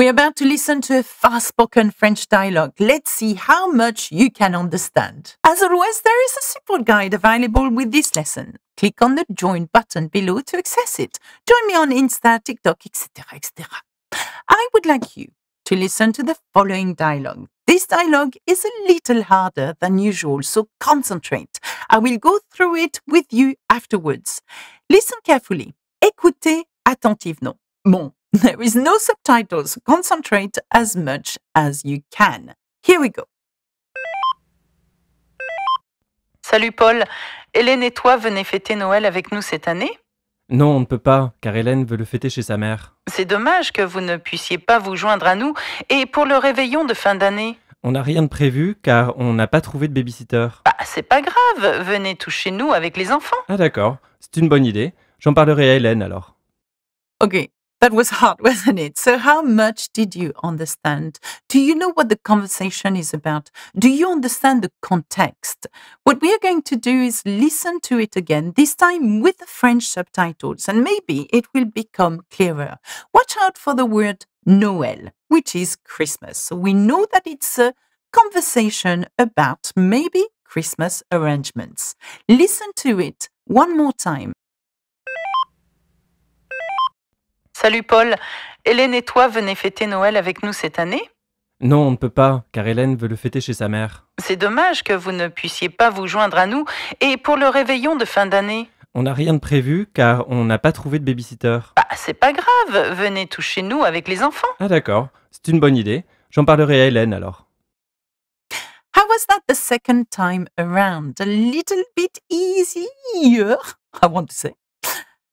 We're about to listen to a fast spoken French dialogue. Let's see how much you can understand. As always, there is a support guide available with this lesson. Click on the join button below to access it. Join me on Insta, TikTok, etc. etc. I would like you to listen to the following dialogue. This dialogue is a little harder than usual, so concentrate. I will go through it with you afterwards. Listen carefully. Écoutez attentivement. Bon, There is no subtitles, concentrate as much as you can. Here we go. Salut Paul, Hélène et toi venez fêter Noël avec nous cette année Non, on ne peut pas, car Hélène veut le fêter chez sa mère. C'est dommage que vous ne puissiez pas vous joindre à nous. Et pour le réveillon de fin d'année on n'a rien de prévu car on n'a pas trouvé de babysitter. Bah, c'est pas grave, venez tous chez nous avec les enfants. Ah d'accord, c'est une bonne idée. J'en parlerai à Hélène alors. Ok, That was hard, wasn't it? So, how much did you understand? Do you know what the conversation is about? Do you understand the context? What we are going to do is listen to it again, this time with the French subtitles, and maybe it will become clearer. Watch out for the word Noël, which is Christmas. So, we know that it's a conversation about maybe Christmas arrangements. Listen to it one more time Salut Paul, Hélène et toi venez fêter Noël avec nous cette année Non, on ne peut pas, car Hélène veut le fêter chez sa mère. C'est dommage que vous ne puissiez pas vous joindre à nous. Et pour le réveillon de fin d'année on n'a rien de prévu car on n'a pas trouvé de babysitter. Ah, c'est pas grave, venez tout chez nous avec les enfants. Ah d'accord, c'est une bonne idée. J'en parlerai à Hélène alors. How was that the second time around? A little bit easier, I want to say.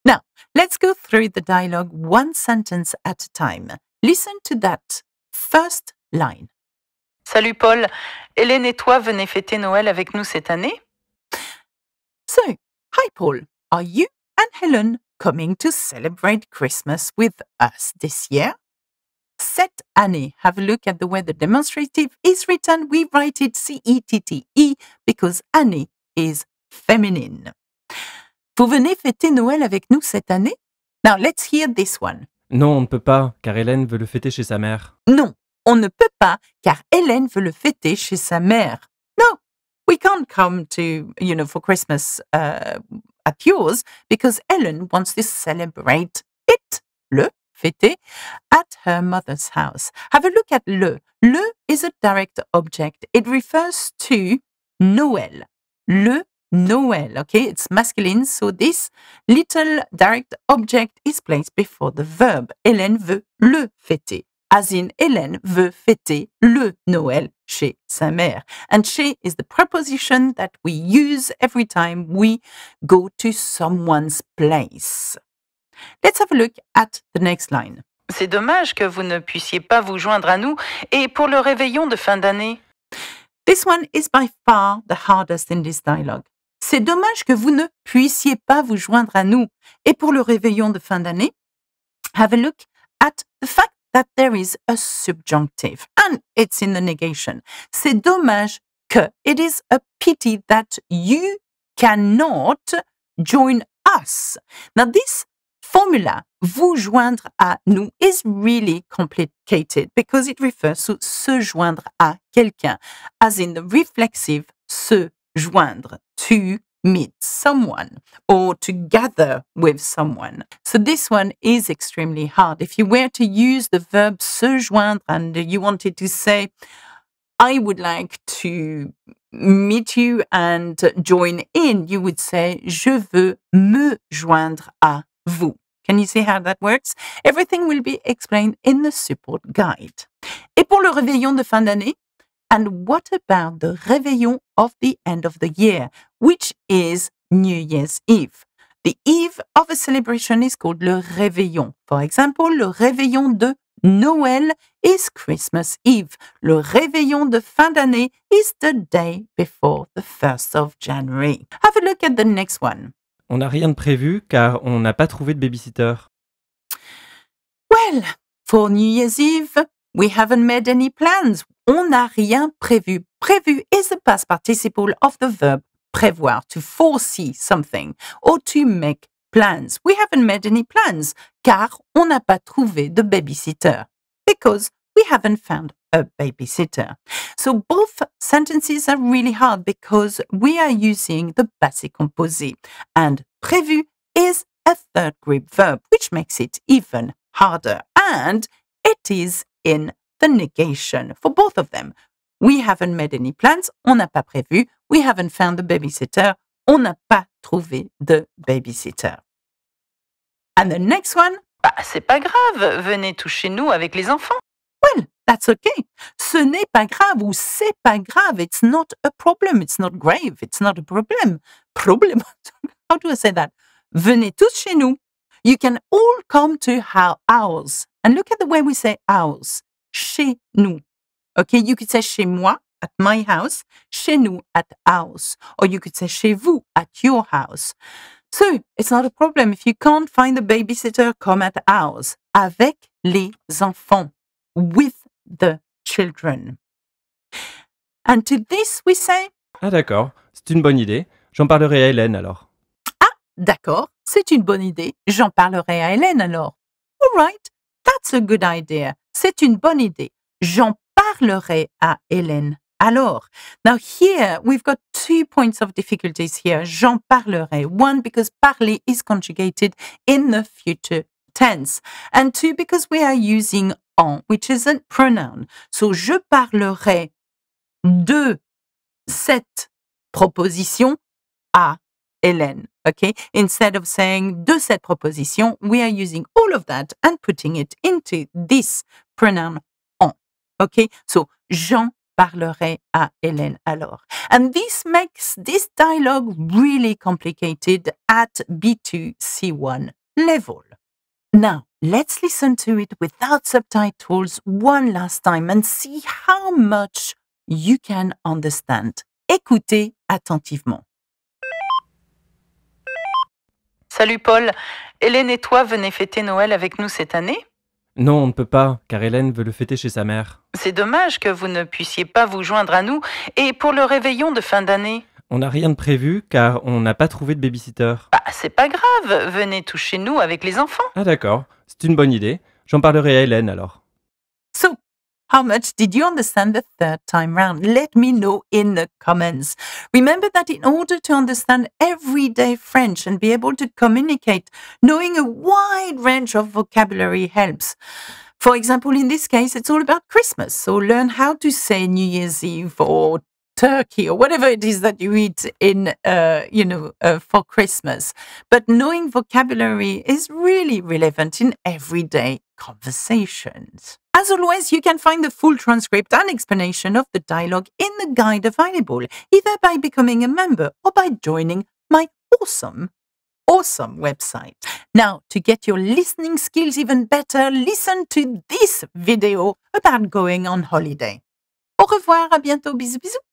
Now, let's go through the dialogue one sentence at a time. Listen to that first line. Salut Paul, Hélène et toi venez fêter Noël avec nous cette année. So, hi Paul, are you and Helen coming to celebrate Christmas with us this year? Set année. Have a look at the way the demonstrative is written. We write it C E T T E because année is feminine. Vous venez fêter Noël avec nous cette année Now let's hear this one. Non, on ne peut pas, car Hélène veut le fêter chez sa mère. Non, on ne peut pas, car Hélène veut le fêter chez sa mère. No, we can't come to, you know, for Christmas uh, at yours, because Hélène wants to celebrate it, le fêter, at her mother's house. Have a look at le. Le is a direct object. It refers to Noël. Le Noel. Okay, it's masculine, so this little direct object is placed before the verb. Hélène veut le fêter. As in, Hélène veut fêter le Noël chez sa mère. And chez is the preposition that we use every time we go to someone's place. Let's have a look at the next line. C'est dommage que vous ne puissiez pas vous joindre à nous et pour le réveillon de fin d'année. This one is by far the hardest in this dialogue. C'est dommage que vous ne puissiez pas vous joindre à nous. Et pour le réveillon de fin d'année, have a look at the fact that there is a subjunctive and it's in the negation. C'est dommage que. It is a pity that you cannot join us. Now this formula, vous joindre à nous, is really complicated because it refers to se joindre à quelqu'un, as in the reflexive se joindre, to meet someone or to gather with someone. So this one is extremely hard. If you were to use the verb se joindre and you wanted to say, I would like to meet you and join in, you would say, je veux me joindre à vous. Can you see how that works? Everything will be explained in the support guide. Et pour le réveillon de fin d'année, and what about the réveillon of the end of the year, which is New Year's Eve? The eve of a celebration is called le réveillon. For example, le réveillon de Noël is Christmas Eve. Le réveillon de fin d'année is the day before the 1st of January. Have a look at the next one. On n'a rien de prévu car on n'a pas trouvé de babysitter. Well, for New Year's Eve, we haven't made any plans on n'a rien prévu. Prévu is the past participle of the verb prévoir, to foresee something, or to make plans. We haven't made any plans, car on n'a pas trouvé de babysitter. Because we haven't found a babysitter. So both sentences are really hard because we are using the passé composé. And prévu is a third group verb, which makes it even harder. And it is in the negation for both of them. We haven't made any plans, on n'a pas prévu. We haven't found the babysitter, on n'a pas trouvé de babysitter. And the next one, bah, c'est pas grave, venez tous chez nous avec les enfants. Well, that's okay. Ce n'est pas grave ou c'est pas grave. It's not a problem. It's not grave. It's not a problem. Problem. How do I say that? Venez tous chez nous. You can all come to our, ours. And look at the way we say ours. chez nous. Okay, you could say chez moi at my house, chez nous at house, or you could say chez vous at your house. So it's not a problem if you can't find a babysitter, come at house, avec les enfants, with the children. And to this we say. Ah d'accord, c'est une bonne idée. J'en parlerai à Hélène alors. Ah d'accord, c'est une bonne idée. J'en parlerai à Hélène alors. All right, That's a good idea. C'est une bonne idée. J'en parlerai à Hélène. Alors, now here we've got two points of difficulties here. J'en parlerai. One, because parler is conjugated in the future tense. And two, because we are using en, which is a pronoun. So, je parlerai de cette proposition à Hélène. Okay. Instead of saying de cette proposition, we are using all of that and putting it into this pronoun en. Okay. So, Jean parlerai à Hélène alors. And this makes this dialogue really complicated at B2 C1 level. Now, let's listen to it without subtitles one last time and see how much you can understand. Écoutez attentivement. Salut Paul. Hélène et toi venez fêter Noël avec nous cette année Non, on ne peut pas, car Hélène veut le fêter chez sa mère. C'est dommage que vous ne puissiez pas vous joindre à nous. Et pour le réveillon de fin d'année on n'a rien de prévu car on n'a pas trouvé de babysitter. Ah, c'est pas grave, venez tout chez nous avec les enfants. Ah d'accord, c'est une bonne idée. J'en parlerai à Hélène alors. How much did you understand the third time round? Let me know in the comments. Remember that in order to understand everyday French and be able to communicate, knowing a wide range of vocabulary helps. For example, in this case, it's all about Christmas. So learn how to say New Year's Eve or turkey or whatever it is that you eat in uh, you know uh, for christmas but knowing vocabulary is really relevant in everyday conversations as always, you can find the full transcript and explanation of the dialogue in the guide available, either by becoming a member or by joining my awesome, awesome website. Now, to get your listening skills even better, listen to this video about going on holiday. Au revoir, à bientôt, bisous, bisous.